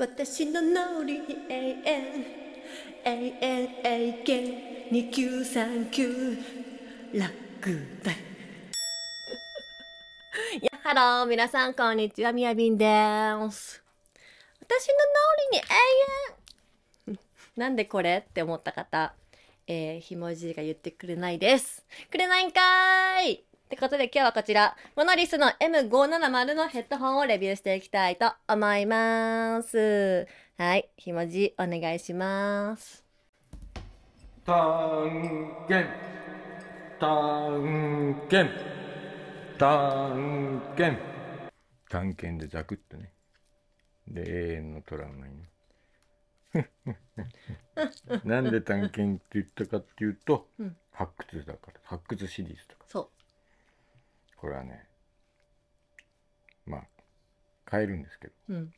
私の脳裏に永遠永遠 a k 2939ラグバイやハロー皆さんこんにちはみやびんです私の脳裏に永遠なんでこれって思った方えー、ひもじいが言ってくれないですくれないんかーいってことで今日はこちら、モノリスの M570 のヘッドホンをレビューしていきたいと思います。はい、ひもじお願いします。探検探検探検探検でザクッとね。で、永遠のトラウマにね。なんで探検って言ったかっていうと、うん、発掘だから発掘シリーズとかそうこれはねまあ買えるんですけど、うん、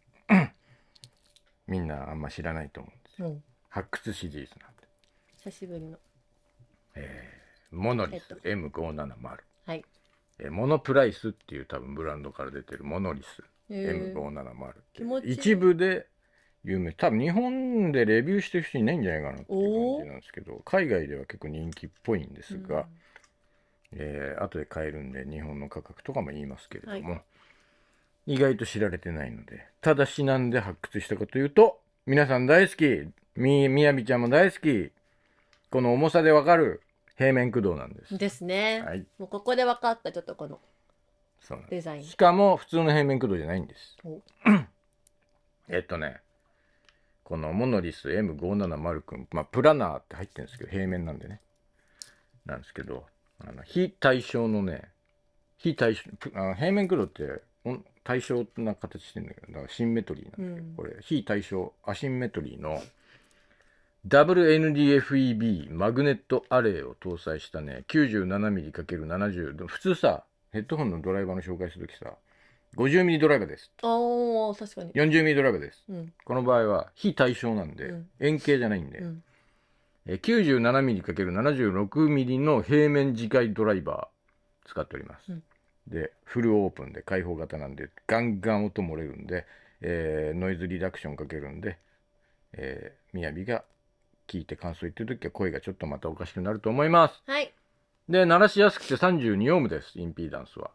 みんなあんま知らないと思うんですよ、うん、発掘シリーズなんで久しぶりのえー、モノリス M570、はい、えー、モノプライスっていう多分ブランドから出てるモノリス M570 って一部で有名多分日本でレビューしてる人いないんじゃないかなっていう感じなんですけど海外では結構人気っぽいんですが、うんえー、後で買えるんで日本の価格とかも言いますけれども、はい、意外と知られてないのでただしなんで発掘したかというと皆さん大好きみみやびちゃんも大好きこの重さでわかる平面駆動なんです。ですね。はい、もうここで分かったちょっとこのデザイン。しかも普通の平面駆動じゃないんです。えっとねこのモノリス M570 ん、まあ、プラナーって入ってるんですけど平面なんでねなんですけどあの非対称のね、非対称、あの平面黒って対称な形してるんだけど、だからシンメトリーなんだけど、うん、これ、非対称、アシンメトリーの WNDFEB マグネットアレイを搭載したね、97mm×70、普通さ、ヘッドホンのドライバーの紹介するときさ、50mm ドライバーです。ああ、確かに。40mm ドライバーです、うん。この場合は非対称なんで、うん、円形じゃないんで。うん 97mm×76mm の平面磁界ドライバー使っております、うん、でフルオープンで開放型なんでガンガン音漏れるんで、えー、ノイズリダクションかけるんで、えー、みやびが聞いて感想言ってる時は声がちょっとまたおかしくなると思います、はい、で鳴らしやすくて32オームですインピーダンスは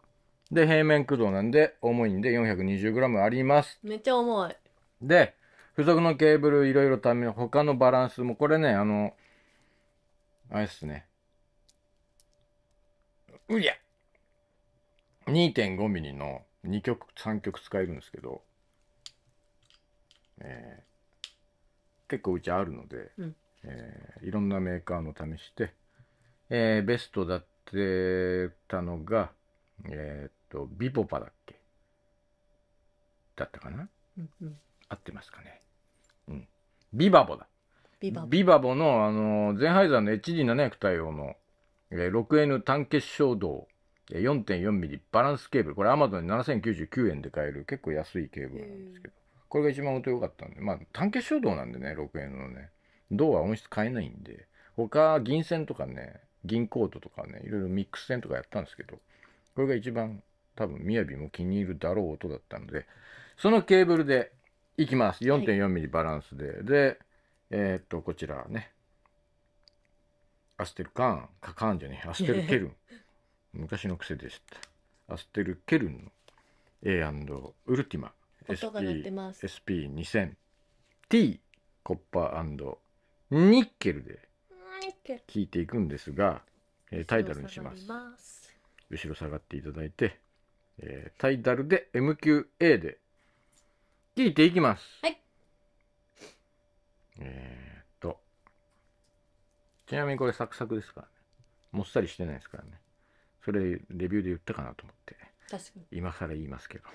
で平面駆動なんで重いんで 420g ありますめっちゃ重いで付属のケーブルいろいろため、他のバランスも、これね、あの、あれっすね。うりゃ !2.5 ミリの2曲、3曲使えるんですけど、えー、結構うちあるので、うん、えー、いろんなメーカーの試して、えー、ベストだってたのが、えー、っと、ビポパだっけだったかな、うんうん、合ってますかねビバボだ。ビバボ。ビバボの、あのー、ゼンハイザーの HD700 対応の、えー、6N 単結晶銅、え 4.4mm バランスケーブル。これ Amazon に7099円で買える、結構安いケーブルなんですけど。これが一番音良かったんで、まあ、単結晶銅なんでね、6N のね。銅は音質変えないんで、他、銀線とかね、銀コートとかね、いろいろミックス線とかやったんですけど、これが一番多分、みやびも気に入るだろう音だったので、そのケーブルでいきます。4.4ミリバランスで。で、えー、っと、こちらね。アステルカーン、カカーンじゃねえ、アステルケルン。昔の癖でした。アステルケルンの A& ウルティマ。音 SP2000T コッパーニッケルで聞いていくんですが、えー、タイダルにします。後ろ下がっていただいて、えー、タイダルで MQA で聞いていきます。はい。えー、っと、ちなみにこれサクサクですからね。もっさりしてないですからね。それレビューで言ったかなと思って。確かに。今更言いますけど、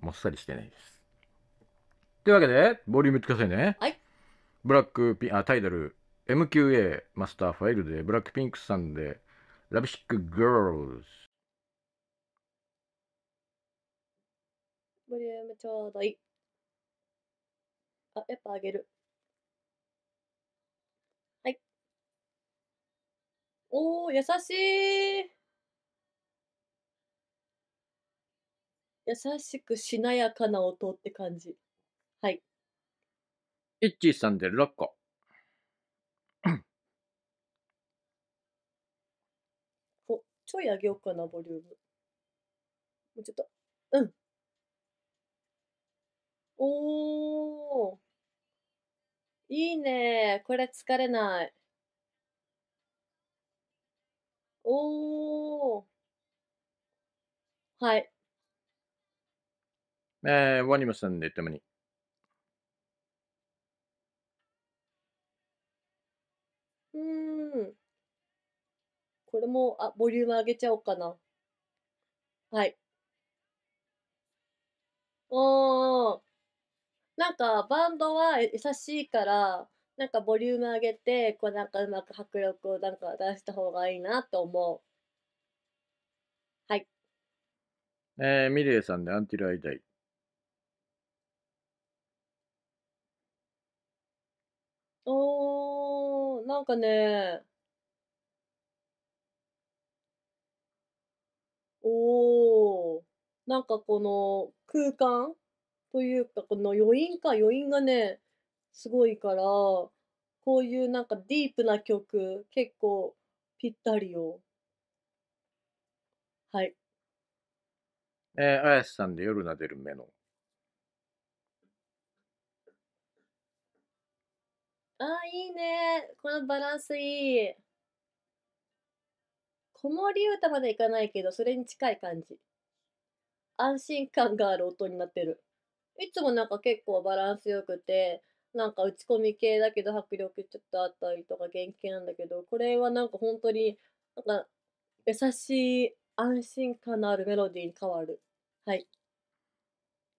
もっさりしてないです。というわけで、ボリュームつかせね。はい。ブラックピン、あ、タイトル、MQA マスターファイルで、ブラックピンクさんで、ラブシック・ガールズ。ボリュームちょうどいい。あ、やっぱあげる。はい。おー、優しい。優しくしなやかな音って感じ。はい。エッチさんで6個。お、ちょい上げようかな、ボリューム。もうちょっと。うん。おー。いいね。これ疲れない。おー。はい。えー、ワニムさんで、たもに。うーん。これも、あ、ボリューム上げちゃおうかな。はい。おー。なんかバンドは優しいからなんかボリューム上げてこうなんかうまく迫力をなんか出した方がいいなと思う。はい。えー、ミレイさんでアンティルアイダイ。おー、なんかね、おー、なんかこの空間というかこの余韻か余韻がねすごいからこういうなんかディープな曲結構ぴったりよはいえー、綾瀬さんで「夜なでる目の」ああいいねこのバランスいい子守歌までいかないけどそれに近い感じ安心感がある音になってるいつもなんか結構バランスよくて、なんか打ち込み系だけど迫力ちょっとあったりとか元気系なんだけど、これはなんか本当に、なんか優しい安心感のあるメロディーに変わる。はい。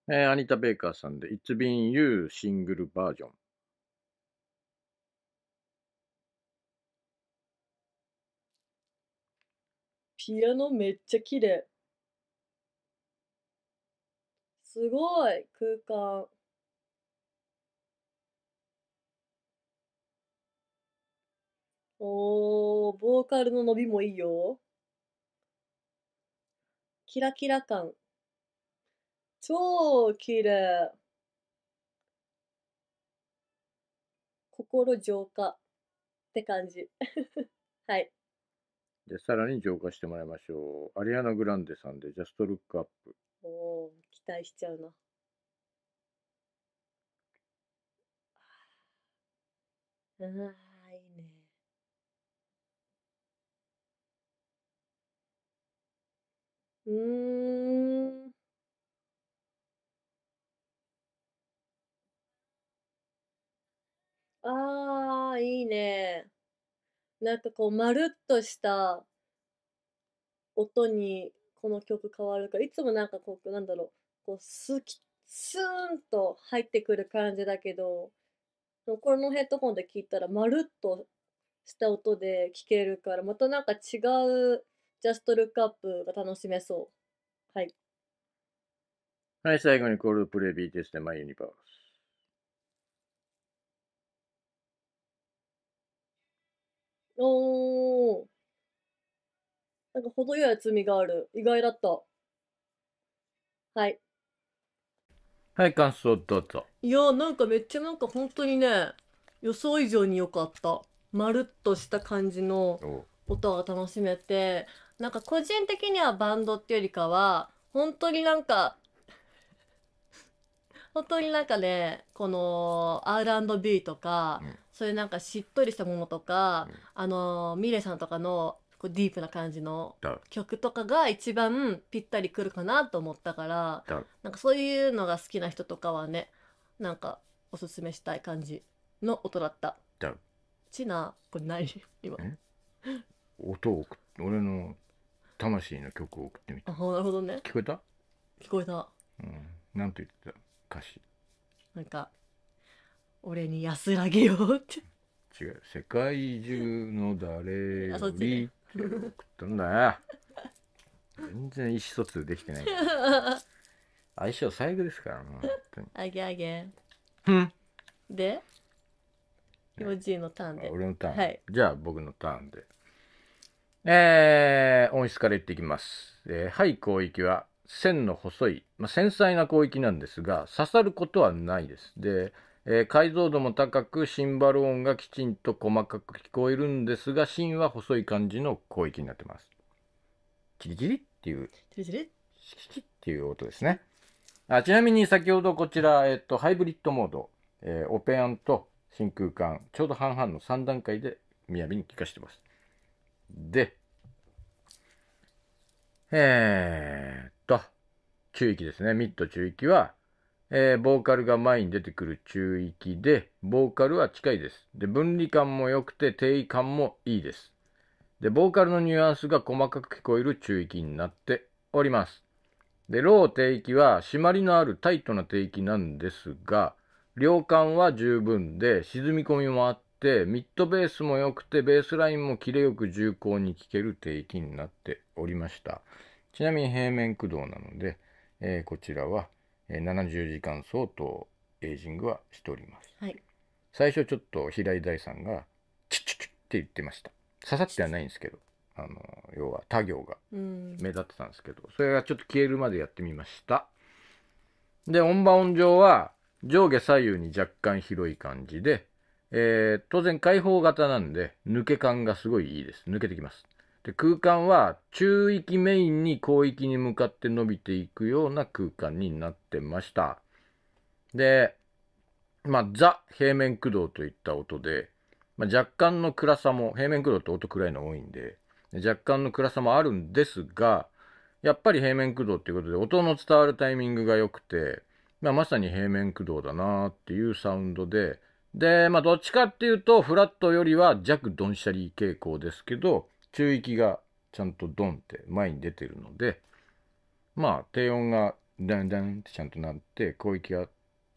えー、アニタ・ベイカーさんで、It's Been You シングルバージョン。ピアノめっちゃ綺麗。すごい空間。おー、ボーカルの伸びもいいよ。キラキラ感。超綺麗。心浄化って感じ。はい。で、さらに浄化してもらいましょう。アリアナ・グランデさんで、ジャスト・ルック・アップ。おお待しちゃうな。ああ、いいね。うーん。ああ、いいね。なんかこう、まるっとした音にこの曲変わるから、いつもなんかこう、なんだろう。こうスキスーンと入ってくる感じだけどこのヘッドホンで聞いたらまるっとした音で聞けるからまたなんか違うジャストルックアップが楽しめそう。はい。はい、最後にコールプレイ BTS でマイユニバース。おー。なんか程よい厚みがある。意外だった。はい。はい、感想どうぞ。いや、なんかめっちゃなんか本当にね、予想以上に良かった。まるっとした感じの音が楽しめて、なんか個人的にはバンドっていうよりかは、本当になんか、本当になんかね、この R&B とか、うん、そういうなんかしっとりしたものとか、うん、あの、ミレさんとかのこうディープな感じの曲とかが一番ぴったりくるかなと思ったからなんかそういうのが好きな人とかはねなんかおすすめしたい感じの音だった。ちなこれ何今音を俺の魂の曲を送ってみたあなるほどね聞こえた聞こえたうんなんて言ってた歌詞なんか「俺に安らげよう」って違う世界中の誰よりどんだよ全然意思疎通できてない相性最悪ですからもうあげあげで幼稚園のターンで俺のターン、はい、じゃあ僕のターンでえー、音質からいっていきます、えー、はい広域は線の細い、まあ、繊細な広域なんですが刺さることはないですでえー、解像度も高くシンバル音がきちんと細かく聞こえるんですが芯は細い感じの広域になってますチリチリっていうチリチリシキキっていう音ですねあちなみに先ほどこちら、えっと、ハイブリッドモード、えー、オペアンと真空管ちょうど半々の3段階で雅に聞かしてますでえー、っと中域ですねミッド中域はえー、ボーカルが前に出てくる中域で、ボーカルは近いです。で、分離感も良くて、定位感もいいです。で、ボーカルのニュアンスが細かく聞こえる中域になっております。で、ロー低域は締まりのあるタイトな低域なんですが、量感は十分で、沈み込みもあって、ミッドベースも良くて、ベースラインもキレよく重厚に聴ける低域になっておりました。ちなみに平面駆動なので、えー、こちらは70時間相当エイジングはしております、はい、最初ちょっと平井大さんが「チュッチュッチュッ」って言ってました刺さってはないんですけどあの要は他行が目立ってたんですけど、それがちょっと消えるまでやってみましたで音場音上は上下左右に若干広い感じで、えー、当然開放型なんで抜け感がすごいいいです抜けてきますで空間は中域メインに広域に向かって伸びていくような空間になってました。で、まあ、ザ平面駆動といった音で、まあ、若干の暗さも、平面駆動って音暗いの多いんで、若干の暗さもあるんですが、やっぱり平面駆動っていうことで、音の伝わるタイミングが良くて、まあ、まさに平面駆動だなっていうサウンドで、で、まあ、どっちかっていうと、フラットよりは弱ドンシャリ傾向ですけど、中域がちゃんとドンって前に出てるので、まあ、低音がダンダンってちゃんとなって、広域が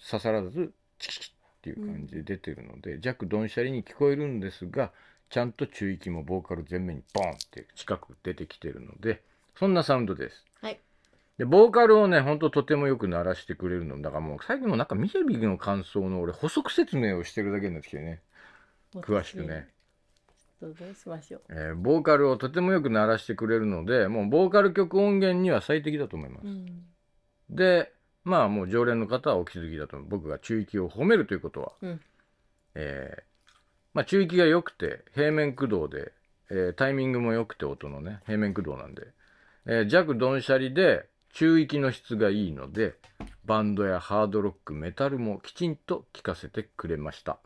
刺さらず、チキチキっていう感じで出てるので、うん、弱ドンシャリに聞こえるんですが、ちゃんと中域もボーカル全面にボンって近く出てきてるので、そんなサウンドです。はい。で、ボーカルをね、ほんととてもよく鳴らしてくれるの。だからもう最近もなんかミシェビの感想の俺補足説明をしてるだけになってきてね。詳しくね。どうしましょう、えー、ボーカルをとてもよく鳴らしてくれるのでもうボーカル曲音源には最適だと思います、うん、でまあもう常連の方はお気づきだと僕が中域を褒めるということは、うん、えー、まあ、中域が良くて平面駆動で、えー、タイミングも良くて音のね平面駆動なんで、えー、弱ドンシャリで中域の質がいいのでバンドやハードロックメタルもきちんと聴かせてくれました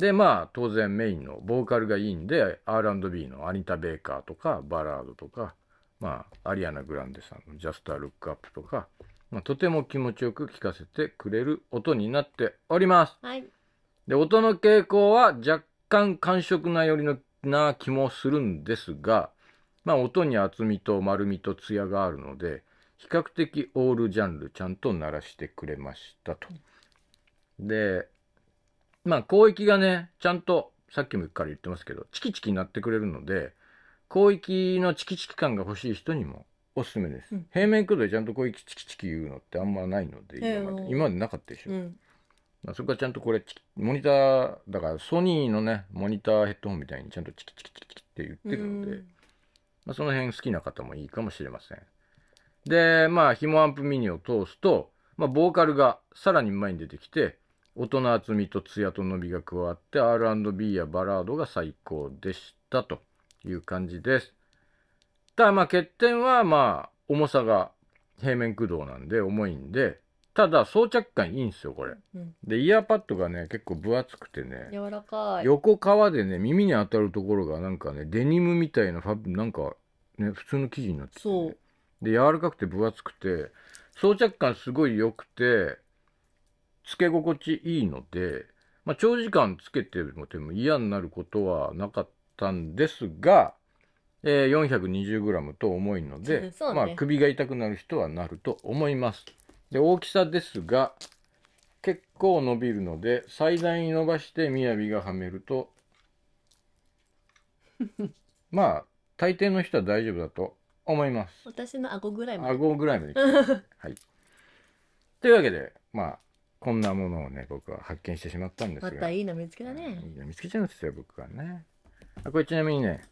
でまあ当然メインのボーカルがいいんで R&B のアニタ・ベイカーとかバラードとか、まあ、アリアナ・グランデさんの「ジャスター・ルック・アップ」とか、まあ、とても気持ちよく聴かせてくれる音になっております。はい、で音の傾向は若干感触な寄りのな気もするんですが、まあ、音に厚みと丸みと艶があるので比較的オールジャンルちゃんと鳴らしてくれましたと。でまあ、広域がね、ちゃんと、さっきもから言ってますけど、チキチキになってくれるので、広域のチキチキ感が欲しい人にもおすすめです。うん、平面駆動でちゃんと広域チキチキ言うのってあんまないので、今まで今までなかったでしょ。うんまあ、そこはちゃんとこれ、モニター、だからソニーのね、モニターヘッドホンみたいにちゃんとチキチキチキって言ってるので、まあ、その辺好きな方もいいかもしれません。で、まあ、紐アンプミニを通すと、まあ、ボーカルがさらに前に出てきて、音の厚みと艶と伸びが加わって R&B やバラードが最高でしたという感じです。ただまあ欠点はまあ重さが平面駆動なんで重いんでただ装着感いいんですよこれ、うんでイヤーパッドがね結構分厚くてね柔らかい横皮でね耳に当たるところがなんかねデニムみたいなファブなんかね普通の生地になってて、ね、で柔らかくて分厚くて装着感すごい良くてつけ心地いいので、まあ、長時間つけてもても嫌になることはなかったんですが、えー、420g と重いので、ね、まあ、首が痛くなる人はなると思います。で大きさですが結構伸びるので最大に伸ばしてみやびがはめると まあ大抵の人は大丈夫だと思います私の顎ぐらいまで顎ぐらいまで はいというわけでまあこんなものをね、僕は発見してしまったんですが。またいいの見つけたね。いいの見つけちゃうんですよ、僕はね。あこれちなみにね、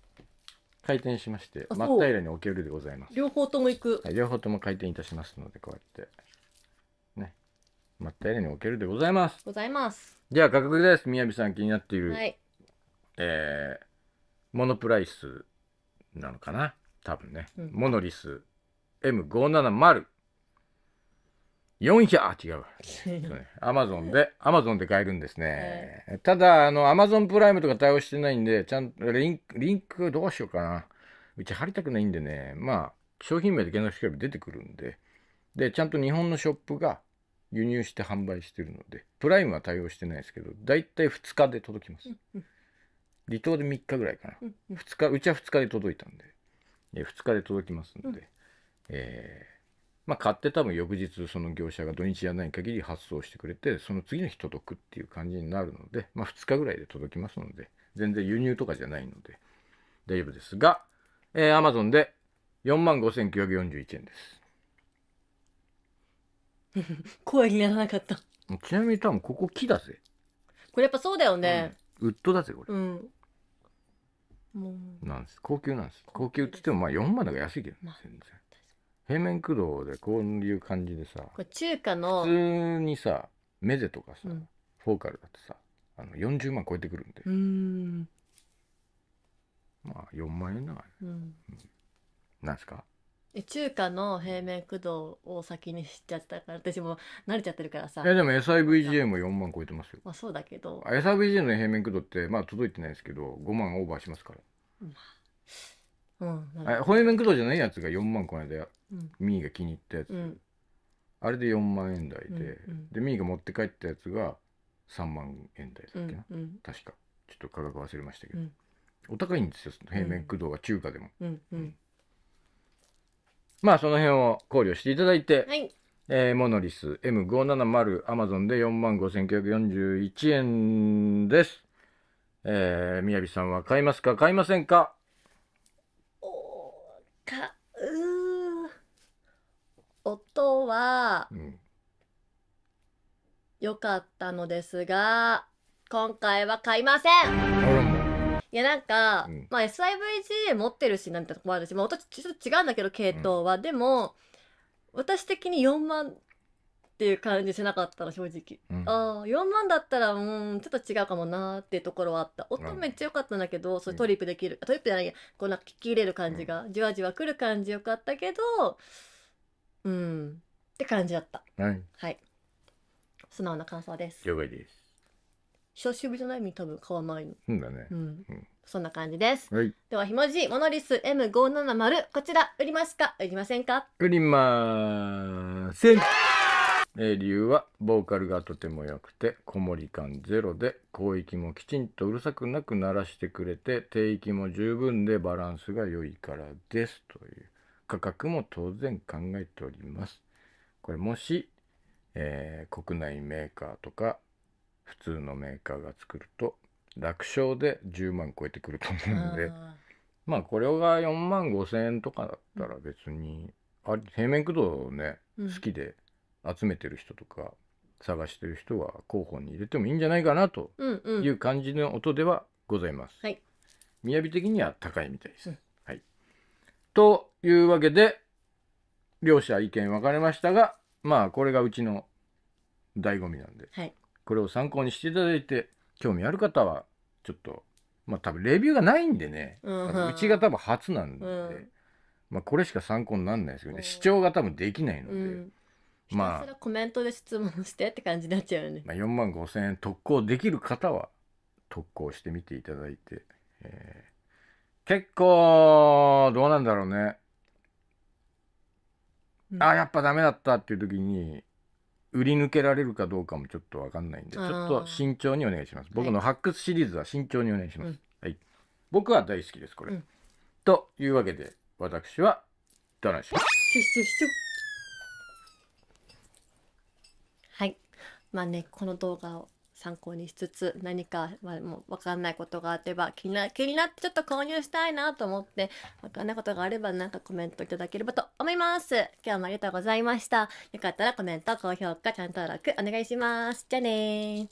回転しまして、あそう真っ平らに置けるでございます。両方とも行く。はい、両方とも回転いたしますので、こうやって。ね。真っ平らに置けるでございます。ございます。では価格です。みやびさん気になっている、はい。えーモノプライスなのかな多分ね。うんモノリス M570。400、違うアマゾンで、アマゾンで買えるんですね。えー、ただ、あの、アマゾンプライムとか対応してないんで、ちゃんと、リンク、リンクどうしようかな。うち貼りたくないんでね、まあ、商品名で検索すれば出てくるんで、で、ちゃんと日本のショップが輸入して販売してるので、プライムは対応してないですけど、だいたい2日で届きます。離島で3日ぐらいかな。2日、うちは2日で届いたんで、2日で届きますんで、えーまあ、買って多分翌日その業者が土日やない限り発送してくれてその次の日届くっていう感じになるので、まあ、2日ぐらいで届きますので全然輸入とかじゃないので大丈夫ですが、えー、Amazon で4万5941円です 声にならなかったちなみに多分ここ木だぜこれやっぱそうだよね、うん、ウッドだぜこれ、うん、もうなんです高級なんです高級っつってもまあ4万だから安いけど、ね、まあ、全然平面駆動でこういう感じでさこれ中華の普通にさメゼとかさ、うん、フォーカルだってさあの40万超えてくるんでうんまあ4万円だから、ね、うん、なすか中華の平面駆動を先にしちゃったから私も慣れちゃってるからさえでも SIVGA も4万超えてますよまあそうだけど SIVGA の平面駆動ってまあ届いてないですけど5万オーバーしますから、まあうんんあホイメン駆動じゃないやつが4万この間うんミーが気に入ったやつ、うんあれで4万円台で、うんでミーが持って帰ったやつが3万円台だっけな、んうん確かちょっと価格忘れましたけど、うんお高いんですよその平面駆動は中華でも、うんうんまあその辺を考慮していただいて、はいえーモノリス M570 アマゾンで4万5941円です。えー、宮城さんは買いますか買いませんかかう音は良かったのですが今回は買いませんいやなんか、うん、まあ SIVGA 持ってるしなんてとこもあるし、まあ、音ちょっと違うんだけど系統は、うん、でも私的に4万っていう感じしなかったら正直、うん、ああ4万だったらうんちょっと違うかもなーっていうところはあった音めっちゃ良かったんだけど、うん、それトリップできる、トリップじゃないやこうなんか聞き入れる感じが、うん、じわじわくる感じよかったけどうんって感じだった、はい、はい、素直な感想です了解です久しぶりじゃないみ多分買わないのそうだねうん、そんな感じです。はい、では、ひもじモノリス M570、こちら、売りますか売りませんか売りません。え理由はボーカルがとても良くて子守感ゼロで広域もきちんとうるさくなく鳴らしてくれて低域も十分でバランスが良いからですという価格も当然考えております。これもし、えー、国内メーカーとか普通のメーカーが作ると楽勝で10万超えてくると思うんでまあこれが4万5,000円とかだったら別に、あ平面駆動ね好きで。うん集めてる人とか探してる人は候補に入れてもいいんじゃないかなという感じの音ではございます。はい。雅的には高いみたいです。うんはい、というわけで両者意見分かれましたがまあこれがうちの醍醐味なんで、はいこれを参考にしていただいて興味ある方はちょっとまあ多分レビューがないんでね、うあのうちが多分初なんで、うんまあ、これしか参考になんないですけどね、うん視聴が多分できないので、うんまあコメントで質問してって感じになっちゃうよね、まあ、4万5千円特攻できる方は特攻してみていただいて、えー、結構どうなんだろうね、うん、あやっぱダメだったっていう時に売り抜けられるかどうかもちょっと分かんないんでちょっと慎重にお願いします僕の発掘シリーズは慎重にお願いします、はい、はい、僕は大好きですこれ、うん、というわけで私はどうなんでしょうまあねこの動画を参考にしつつ何か、まあ、もう分かんないことがあれば気にな気になってちょっと購入したいなと思って分かんないことがあれば何かコメントいただければと思います今日もありがとうございましたよかったらコメント高評価チャンネル登録お願いしますじゃあね